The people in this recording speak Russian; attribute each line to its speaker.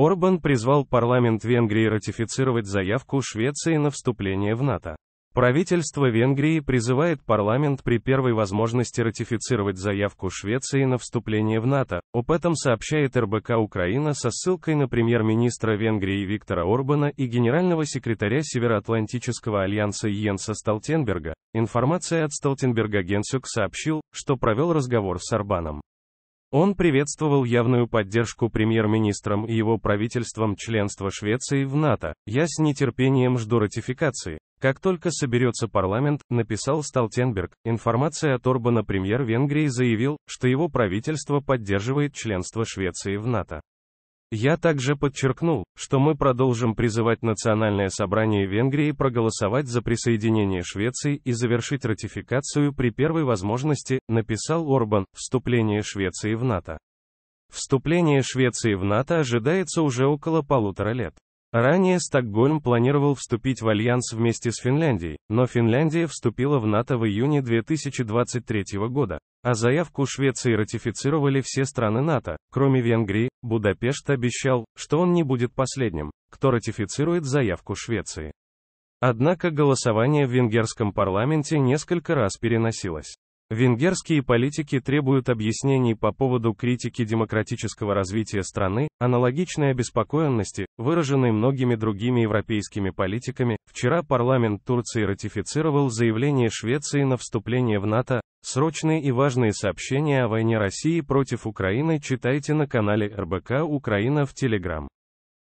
Speaker 1: Орбан призвал парламент Венгрии ратифицировать заявку Швеции на вступление в НАТО. Правительство Венгрии призывает парламент при первой возможности ратифицировать заявку Швеции на вступление в НАТО. Об этом сообщает РБК Украина со ссылкой на премьер-министра Венгрии Виктора Орбана и генерального секретаря Североатлантического альянса Йенса Столтенберга. Информация от Столтенберга Генсюк сообщил, что провел разговор с Орбаном. Он приветствовал явную поддержку премьер-министром и его правительством членства Швеции в НАТО. «Я с нетерпением жду ратификации. Как только соберется парламент», — написал Столтенберг. Информация от Орбана премьер Венгрии заявил, что его правительство поддерживает членство Швеции в НАТО. Я также подчеркнул, что мы продолжим призывать Национальное собрание Венгрии проголосовать за присоединение Швеции и завершить ратификацию при первой возможности, написал Орбан, вступление Швеции в НАТО. Вступление Швеции в НАТО ожидается уже около полутора лет. Ранее Стокгольм планировал вступить в альянс вместе с Финляндией, но Финляндия вступила в НАТО в июне 2023 года, а заявку Швеции ратифицировали все страны НАТО, кроме Венгрии. Будапешт обещал, что он не будет последним, кто ратифицирует заявку Швеции. Однако голосование в венгерском парламенте несколько раз переносилось. Венгерские политики требуют объяснений по поводу критики демократического развития страны, аналогичной обеспокоенности, выраженной многими другими европейскими политиками. Вчера парламент Турции ратифицировал заявление Швеции на вступление в НАТО. Срочные и важные сообщения о войне России против Украины читайте на канале РБК Украина в Телеграм.